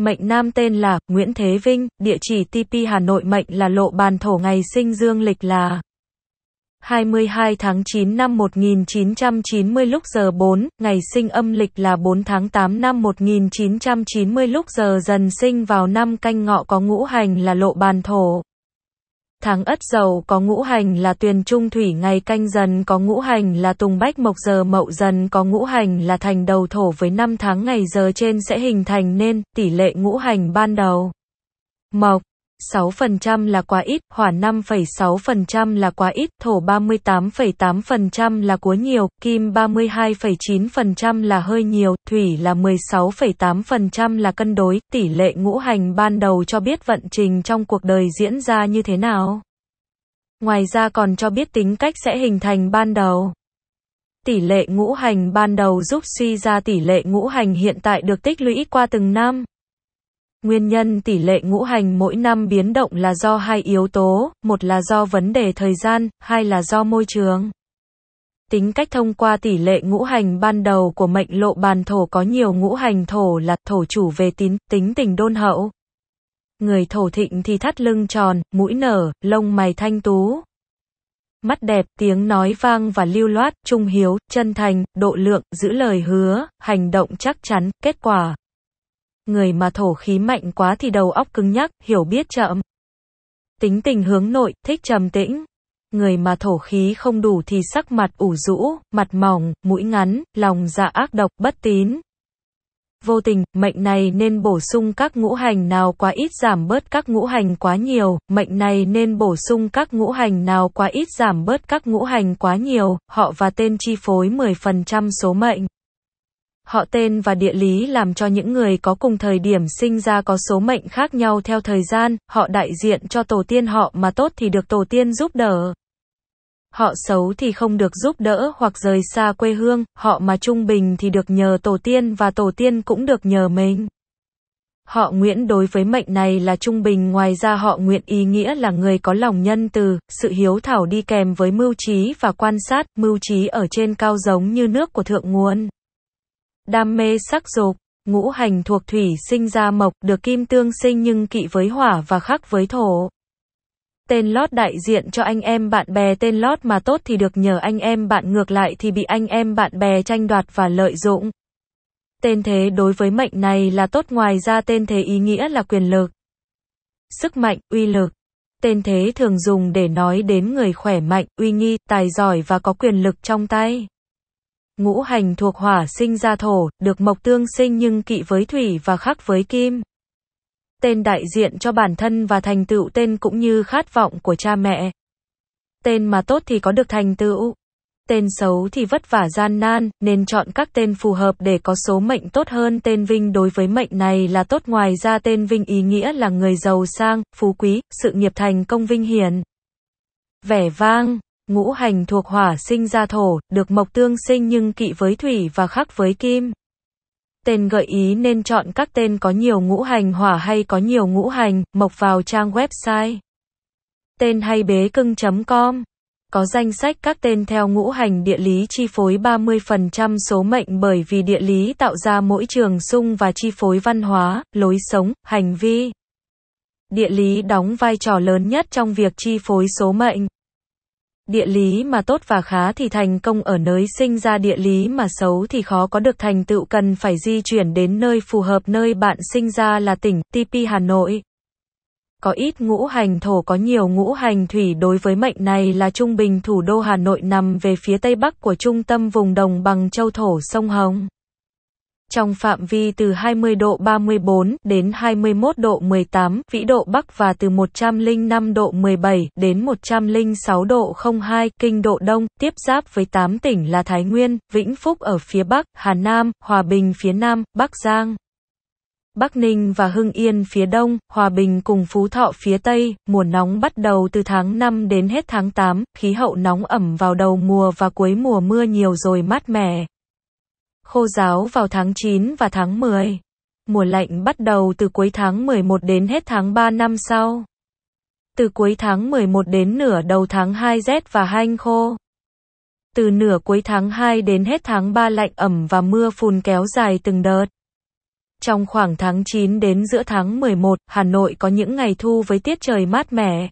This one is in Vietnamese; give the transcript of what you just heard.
Mệnh nam tên là Nguyễn Thế Vinh, địa chỉ TP Hà Nội mệnh là lộ bàn thổ ngày sinh dương lịch là 22 tháng 9 năm 1990 lúc giờ 4, ngày sinh âm lịch là 4 tháng 8 năm 1990 lúc giờ dần sinh vào năm canh ngọ có ngũ hành là lộ bàn thổ. Tháng Ất Dậu có ngũ hành là Tuyền Trung Thủy, ngày Canh Dần có ngũ hành là Tùng Bách Mộc, giờ Mậu Dần có ngũ hành là Thành Đầu Thổ với năm tháng ngày giờ trên sẽ hình thành nên tỷ lệ ngũ hành ban đầu. Mộc 6% là quá ít, hỏa 5,6% là quá ít, thổ 38,8% là quá nhiều, kim 32,9% là hơi nhiều, thủy là 16,8% là cân đối. Tỷ lệ ngũ hành ban đầu cho biết vận trình trong cuộc đời diễn ra như thế nào. Ngoài ra còn cho biết tính cách sẽ hình thành ban đầu. Tỷ lệ ngũ hành ban đầu giúp suy ra tỷ lệ ngũ hành hiện tại được tích lũy qua từng năm. Nguyên nhân tỷ lệ ngũ hành mỗi năm biến động là do hai yếu tố, một là do vấn đề thời gian, hai là do môi trường. Tính cách thông qua tỷ lệ ngũ hành ban đầu của mệnh lộ bàn thổ có nhiều ngũ hành thổ là thổ chủ về tín, tính tình đôn hậu. Người thổ thịnh thì thắt lưng tròn, mũi nở, lông mày thanh tú. Mắt đẹp, tiếng nói vang và lưu loát, trung hiếu, chân thành, độ lượng, giữ lời hứa, hành động chắc chắn, kết quả người mà thổ khí mạnh quá thì đầu óc cứng nhắc, hiểu biết chậm. Tính tình hướng nội, thích trầm tĩnh. Người mà thổ khí không đủ thì sắc mặt ủ rũ, mặt mỏng, mũi ngắn, lòng dạ ác độc, bất tín. Vô tình, mệnh này nên bổ sung các ngũ hành nào quá ít giảm bớt các ngũ hành quá nhiều, mệnh này nên bổ sung các ngũ hành nào quá ít giảm bớt các ngũ hành quá nhiều, họ và tên chi phối 10% số mệnh họ tên và địa lý làm cho những người có cùng thời điểm sinh ra có số mệnh khác nhau theo thời gian, họ đại diện cho tổ tiên họ mà tốt thì được tổ tiên giúp đỡ. Họ xấu thì không được giúp đỡ hoặc rời xa quê hương, họ mà trung bình thì được nhờ tổ tiên và tổ tiên cũng được nhờ mình. Họ Nguyễn đối với mệnh này là trung bình ngoài ra họ nguyện ý nghĩa là người có lòng nhân từ, sự hiếu thảo đi kèm với mưu trí và quan sát, mưu trí ở trên cao giống như nước của thượng nguồn đam mê sắc dục, ngũ hành thuộc thủy sinh ra mộc được kim tương sinh nhưng kỵ với hỏa và khắc với thổ. Tên lót đại diện cho anh em bạn bè tên lót mà tốt thì được nhờ anh em bạn ngược lại thì bị anh em bạn bè tranh đoạt và lợi dụng. Tên thế đối với mệnh này là tốt ngoài ra tên thế ý nghĩa là quyền lực, sức mạnh, uy lực. Tên thế thường dùng để nói đến người khỏe mạnh, uy nghi, tài giỏi và có quyền lực trong tay. Ngũ hành thuộc hỏa sinh ra thổ, được mộc tương sinh nhưng kỵ với thủy và khắc với kim. Tên đại diện cho bản thân và thành tựu tên cũng như khát vọng của cha mẹ. Tên mà tốt thì có được thành tựu. Tên xấu thì vất vả gian nan, nên chọn các tên phù hợp để có số mệnh tốt hơn tên Vinh đối với mệnh này là tốt ngoài ra tên Vinh ý nghĩa là người giàu sang, phú quý, sự nghiệp thành công vinh hiển. Vẻ vang Ngũ hành thuộc hỏa sinh ra thổ, được mộc tương sinh nhưng kỵ với thủy và khắc với kim. Tên gợi ý nên chọn các tên có nhiều ngũ hành hỏa hay có nhiều ngũ hành, mộc vào trang website. Tên hay bế cưng.com có danh sách các tên theo ngũ hành địa lý chi phối 30% số mệnh bởi vì địa lý tạo ra mỗi trường sung và chi phối văn hóa, lối sống, hành vi. Địa lý đóng vai trò lớn nhất trong việc chi phối số mệnh. Địa lý mà tốt và khá thì thành công ở nơi sinh ra địa lý mà xấu thì khó có được thành tựu cần phải di chuyển đến nơi phù hợp nơi bạn sinh ra là tỉnh TP Hà Nội. Có ít ngũ hành thổ có nhiều ngũ hành thủy đối với mệnh này là trung bình thủ đô Hà Nội nằm về phía tây bắc của trung tâm vùng đồng bằng châu thổ sông Hồng trong phạm vi từ 20 độ 34 đến 21 độ 18 vĩ độ Bắc và từ 105 độ 17 đến 106 độ 02 kinh độ Đông, tiếp giáp với 8 tỉnh là Thái Nguyên, Vĩnh Phúc ở phía Bắc, Hà Nam, Hòa Bình phía Nam, Bắc Giang. Bắc Ninh và Hưng Yên phía đông, Hòa Bình cùng Phú Thọ phía tây, mùa nóng bắt đầu từ tháng 5 đến hết tháng 8, khí hậu nóng ẩm vào đầu mùa và cuối mùa mưa nhiều rồi mát mẻ, khô giáo vào tháng 9 và tháng 10. Mùa lạnh bắt đầu từ cuối tháng 11 đến hết tháng 3 năm sau. Từ cuối tháng 11 đến nửa đầu tháng 2 rét và hanh khô. Từ nửa cuối tháng 2 đến hết tháng 3 lạnh ẩm và mưa phùn kéo dài từng đợt. Trong khoảng tháng 9 đến giữa tháng 11, Hà Nội có những ngày thu với tiết trời mát mẻ.